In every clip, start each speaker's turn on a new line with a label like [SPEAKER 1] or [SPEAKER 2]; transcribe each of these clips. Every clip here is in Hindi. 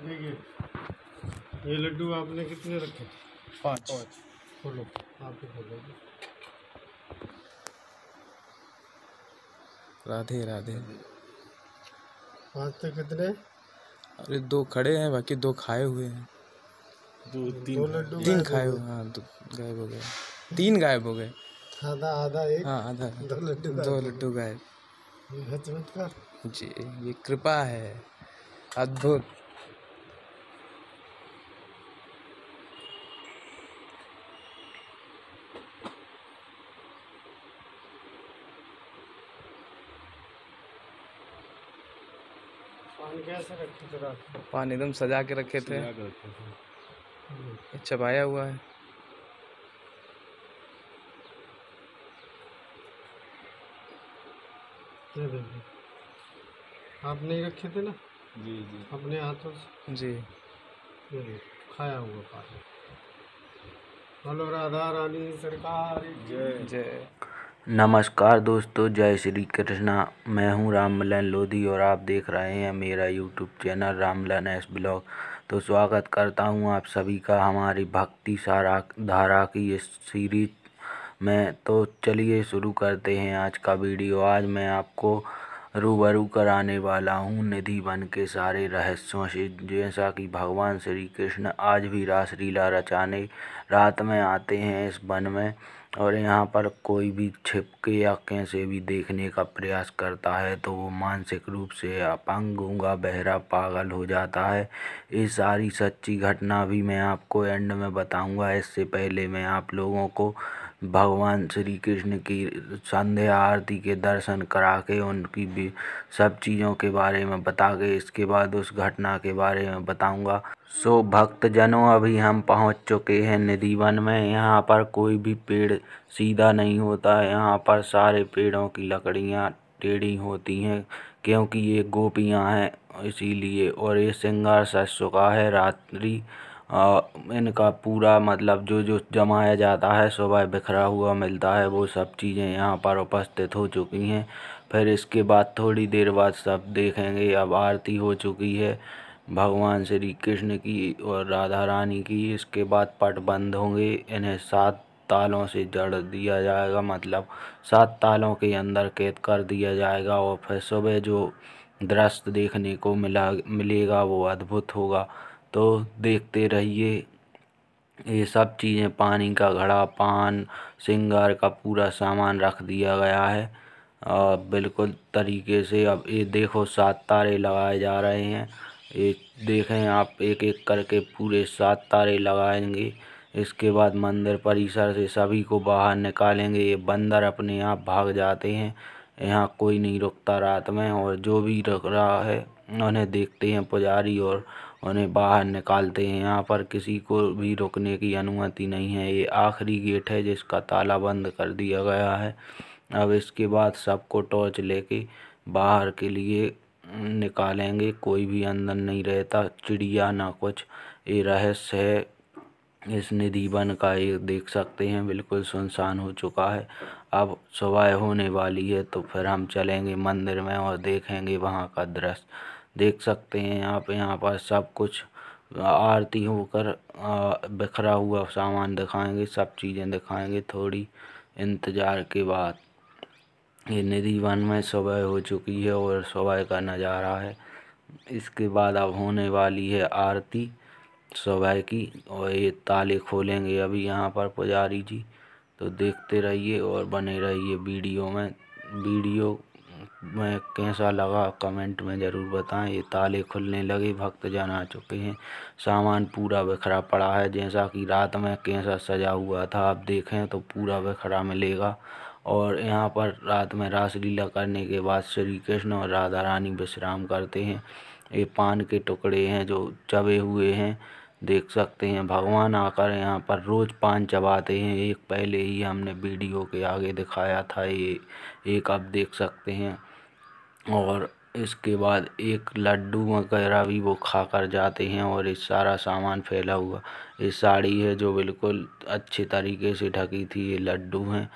[SPEAKER 1] देखिए ये लड्डू आपने कितने रखे थे पाँच पाँच खोलो आप ही खोलो राधे राधे पाँच तो कितने अरे दो खड़े हैं बाकी दो खाए हुए हैं दो तीन लड्डू तीन खाए हुए हाँ दो गायब हो गए तीन गायब हो गए आधा आधा एक हाँ आधा दो लड्डू दो लड्डू गायब जी ये कृपा है अद्भुत पानी एकदम सजा के रखे थे चबाया हुआ है आप नहीं रखे थे ना जी जी अपने हाथों से जी खाया हुआ पानी हेलो राधा रानी सरकार जय जय नमस्कार दोस्तों जय श्री कृष्णा मैं हूं रामलाल लोधी और आप देख रहे हैं मेरा YouTube channel Ramlal S blog तो स्वागत करता हूं आप सभी का हमारी भक्ति सारा धारा की इस सीरीज में तो चलिए शुरू करते हैं आज का वीडियो आज मैं आपको रूबरू कराने वाला हूँ निधि वन के सारे रहस्यों से जैसा कि भगवान श्री कृष्ण आज भी रास लीला रचाने रात में आते हैं इस वन में और यहाँ पर कोई भी छिपके या कैसे भी देखने का प्रयास करता है तो वो मानसिक रूप से अपंग गूंगा बहरा पागल हो जाता है ये सारी सच्ची घटना भी मैं आपको एंड में बताऊँगा इससे पहले मैं आप लोगों को भगवान श्री कृष्ण की संध्या आरती के दर्शन करा के उनकी भी सब चीज़ों के बारे में बता के इसके बाद उस घटना के बारे में बताऊंगा सो भक्त जनों अभी हम पहुंच चुके हैं निधिवन में यहाँ पर कोई भी पेड़ सीधा नहीं होता है यहाँ पर सारे पेड़ों की लकड़ियाँ टेढ़ी होती हैं क्योंकि ये गोपियाँ हैं इसीलिए और ये श्रृंगार सज चुका है रात्रि और इनका पूरा मतलब जो जो जमाया जाता है सुबह बिखरा हुआ मिलता है वो सब चीज़ें यहाँ पर उपस्थित हो चुकी हैं फिर इसके बाद थोड़ी देर बाद सब देखेंगे अब आरती हो चुकी है भगवान श्री कृष्ण की और राधा रानी की इसके बाद पट बंद होंगे इन्हें सात तालों से जड़ दिया जाएगा मतलब सात तालों के अंदर कैद कर दिया जाएगा और फिर सुबह जो दृश्य देखने को मिला मिलेगा वो अद्भुत होगा तो देखते रहिए ये सब चीज़ें पानी का घड़ा पान सिंगार का पूरा सामान रख दिया गया है और बिल्कुल तरीके से अब ये देखो सात तारे लगाए जा रहे हैं ये देखें आप एक एक करके पूरे सात तारे लगाएंगे इसके बाद मंदिर परिसर से सभी को बाहर निकालेंगे ये बंदर अपने आप भाग जाते हैं यहाँ कोई नहीं रुकता रात में और जो भी रुक रहा है उन्हें देखते हैं पुजारी और उन्हें बाहर निकालते हैं यहाँ पर किसी को भी रुकने की अनुमति नहीं है ये आखिरी गेट है जिसका ताला बंद कर दिया गया है अब इसके बाद सबको टॉर्च लेके बाहर के लिए निकालेंगे कोई भी अंदर नहीं रहता चिड़िया ना कुछ ये रहस्य है इस निधि बन का ये देख सकते हैं बिल्कुल सुनसान हो चुका है अब सुबह होने वाली है तो फिर हम चलेंगे मंदिर में और देखेंगे वहाँ का दृश्य देख सकते हैं आप यहाँ पर सब कुछ आरती होकर बिखरा हुआ सामान दिखाएंगे सब चीजें दिखाएंगे थोड़ी इंतजार के बाद ये निधि वन में सुबह हो चुकी है और सुबह का नज़ारा है इसके बाद अब होने वाली है आरती सुबह की और ये ताले खोलेंगे अभी यहाँ पर पुजारी जी तो देखते रहिए और बने रहिए वीडियो में वीडियो में कैसा लगा कमेंट में ज़रूर बताएं ये ताले खुलने लगे भक्त जन आ चुके हैं सामान पूरा बिखरा पड़ा है जैसा कि रात में कैसा सजा हुआ था आप देखें तो पूरा बिखरा मिलेगा और यहाँ पर रात में रासलीला करने के बाद श्री कृष्ण और राधा रानी विश्राम करते हैं ये पान के टुकड़े हैं जो चबे हुए हैं देख सकते हैं भगवान आकर यहाँ पर रोज़ पान चबाते हैं एक पहले ही हमने वीडियो के आगे दिखाया था ये एक आप देख सकते हैं और इसके बाद एक लड्डू वगैरह भी वो खा कर जाते हैं और ये सारा सामान फैला हुआ ये साड़ी है जो बिल्कुल अच्छे तरीके से ढकी थी ये लड्डू हैं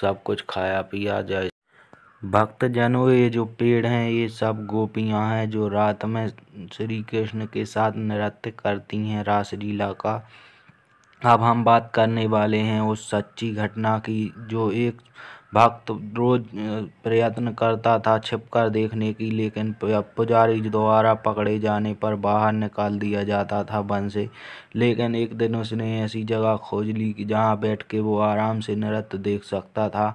[SPEAKER 1] सब कुछ खाया पिया भक्त भक्तजनों ये जो पेड़ हैं ये सब गोपियां हैं जो रात में श्री कृष्ण के साथ नृत्य करती हैं रास लीला का अब हम बात करने वाले हैं उस सच्ची घटना की जो एक भक्त रोज प्रयत्न करता था छिपकर देखने की लेकिन पुजारी द्वारा पकड़े जाने पर बाहर निकाल दिया जाता था वन से लेकिन एक दिन उसने ऐसी जगह खोज ली कि जहाँ बैठ के वो आराम से नृत्य देख सकता था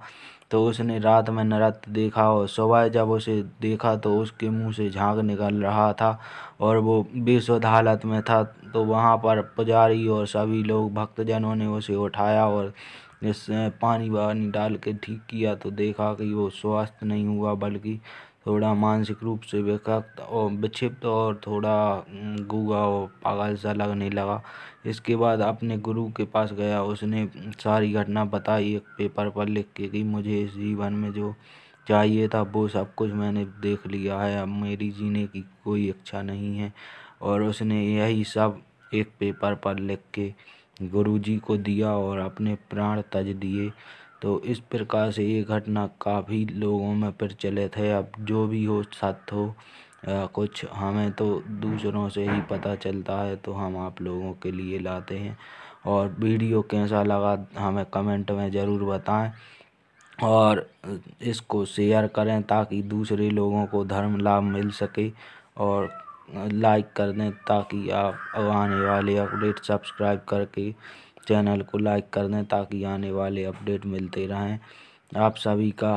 [SPEAKER 1] तो उसने रात में नृत्य देखा और सुबह जब उसे देखा तो उसके मुंह से झाँक निकल रहा था और वो बेसुध हालत में था तो वहाँ पर पुजारी और सभी लोग भक्तजनों ने उसे उठाया और जिससे पानी वानी डाल के ठीक किया तो देखा कि वो स्वस्थ नहीं हुआ बल्कि थोड़ा मानसिक रूप से विकृत और विक्षिप्त और थोड़ा गुगा और पागल सा लगने लगा इसके बाद अपने गुरु के पास गया उसने सारी घटना बताई एक पेपर पर लिख के कि मुझे इस जीवन में जो चाहिए था वो सब कुछ मैंने देख लिया है अब मेरी जीने की कोई इच्छा नहीं है और उसने यही सब एक पेपर पर लिख के गुरुजी को दिया और अपने प्राण तज दिए तो इस प्रकार से ये घटना काफ़ी लोगों में प्रचलित है अब जो भी हो सत्य हो आ, कुछ हमें तो दूसरों से ही पता चलता है तो हम आप लोगों के लिए लाते हैं और वीडियो कैसा लगा हमें कमेंट में ज़रूर बताएं और इसको शेयर करें ताकि दूसरे लोगों को धर्म लाभ मिल सके और लाइक कर दें ताकि आप आने वाले अपडेट सब्सक्राइब करके चैनल को लाइक कर दें ताकि आने वाले अपडेट मिलते रहें आप सभी का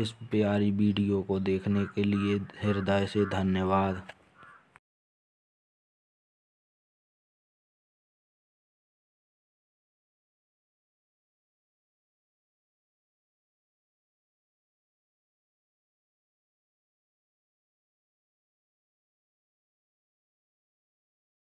[SPEAKER 1] इस प्यारी वीडियो को देखने के लिए हृदय से धन्यवाद